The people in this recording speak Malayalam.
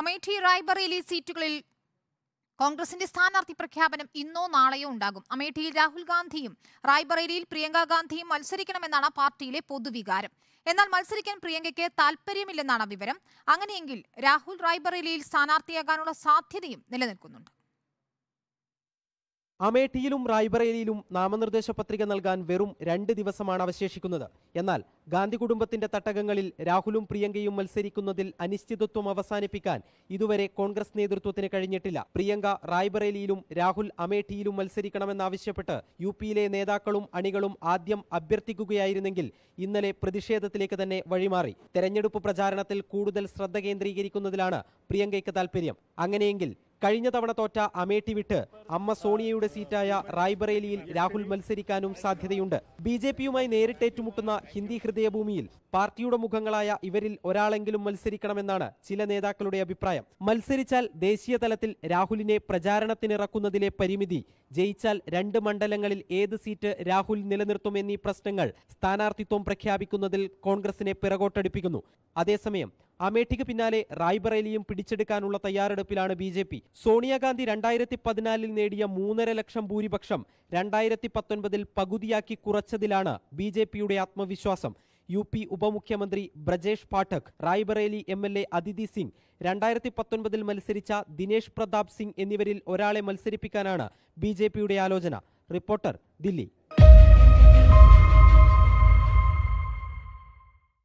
അമേഠി റായ്ബറേലി സീറ്റുകളിൽ കോൺഗ്രസിന്റെ സ്ഥാനാർത്ഥി പ്രഖ്യാപനം ഇന്നോ നാളെയോ ഉണ്ടാകും അമേഠിയിൽ രാഹുൽ ഗാന്ധിയും റായ്ബറേലിയിൽ പ്രിയങ്ക ഗാന്ധിയും മത്സരിക്കണമെന്നാണ് പാർട്ടിയിലെ പൊതുവികാരം എന്നാൽ മത്സരിക്കാൻ പ്രിയങ്കയ്ക്ക് താല്പര്യമില്ലെന്നാണ് വിവരം അങ്ങനെയെങ്കിൽ രാഹുൽ റായ്ബറേലിയിൽ സ്ഥാനാർത്ഥിയാകാനുള്ള സാധ്യതയും നിലനിൽക്കുന്നുണ്ട് അമേഠിയിലും റായ്ബറേലിയിലും നാമനിർദ്ദേശ പത്രിക നൽകാൻ വെറും രണ്ട് ദിവസമാണ് അവശേഷിക്കുന്നത് എന്നാൽ ഗാന്ധി കുടുംബത്തിന്റെ തട്ടകങ്ങളിൽ രാഹുലും പ്രിയങ്കയും മത്സരിക്കുന്നതിൽ അനിശ്ചിതത്വം അവസാനിപ്പിക്കാൻ ഇതുവരെ കോൺഗ്രസ് നേതൃത്വത്തിന് കഴിഞ്ഞിട്ടില്ല പ്രിയങ്ക റായ്ബറേലിയിലും രാഹുൽ അമേഠിയിലും മത്സരിക്കണമെന്നാവശ്യപ്പെട്ട് യു പിയിലെ നേതാക്കളും അണികളും ആദ്യം അഭ്യർത്ഥിക്കുകയായിരുന്നെങ്കിൽ ഇന്നലെ പ്രതിഷേധത്തിലേക്ക് തന്നെ വഴിമാറി തെരഞ്ഞെടുപ്പ് പ്രചാരണത്തിൽ കൂടുതൽ ശ്രദ്ധ കേന്ദ്രീകരിക്കുന്നതിലാണ് പ്രിയങ്കയ്ക്ക് താൽപര്യം അങ്ങനെയെങ്കിൽ കഴിഞ്ഞ തവണ തോറ്റ അമേഠി വിട്ട് അമ്മ സോണിയയുടെ സീറ്റായ റായ്ബറേലിയിൽ രാഹുൽ മത്സരിക്കാനും സാധ്യതയുണ്ട് ബി ജെ പിയുമായി നേരിട്ടേറ്റുമുട്ടുന്ന ഹിന്ദി ഹൃദയഭൂമിയിൽ പാർട്ടിയുടെ മുഖങ്ങളായ ഇവരിൽ ഒരാളെങ്കിലും മത്സരിക്കണമെന്നാണ് ചില നേതാക്കളുടെ അഭിപ്രായം മത്സരിച്ചാൽ ദേശീയ തലത്തിൽ രാഹുലിനെ പ്രചാരണത്തിനിറക്കുന്നതിലെ പരിമിതി ജയിച്ചാൽ രണ്ട് മണ്ഡലങ്ങളിൽ ഏത് സീറ്റ് രാഹുൽ നിലനിർത്തും എന്നീ പ്രശ്നങ്ങൾ സ്ഥാനാർത്ഥിത്വം പ്രഖ്യാപിക്കുന്നതിൽ കോൺഗ്രസിനെ പിറകോട്ടടിപ്പിക്കുന്നു അതേസമയം അമേഠിക്ക് പിന്നാലെ റായ്ബറേലിയും പിടിച്ചെടുക്കാനുള്ള തയ്യാറെടുപ്പിലാണ് ബി ജെ പി സോണിയാഗാന്ധി രണ്ടായിരത്തി പതിനാലിൽ നേടിയ മൂന്നര ലക്ഷം ഭൂരിപക്ഷം രണ്ടായിരത്തി പത്തൊൻപതിൽ പകുതിയാക്കി കുറച്ചതിലാണ് ബി ജെ പിയുടെ ആത്മവിശ്വാസം യു പി ഉപമുഖ്യമന്ത്രി Brajesh Pathak Raebareli M L A Aditi Singh രണ്ടായിരത്തി പത്തൊൻപതിൽ മത്സരിച്ച ദിനേശ് പ്രതാപ് സിംഗ് എന്നിവരിൽ ഒരാളെ മത്സരിപ്പിക്കാനാണ് ബി ജെ പിയുടെ ആലോചന റിപ്പോർട്ടർ ദില്ലി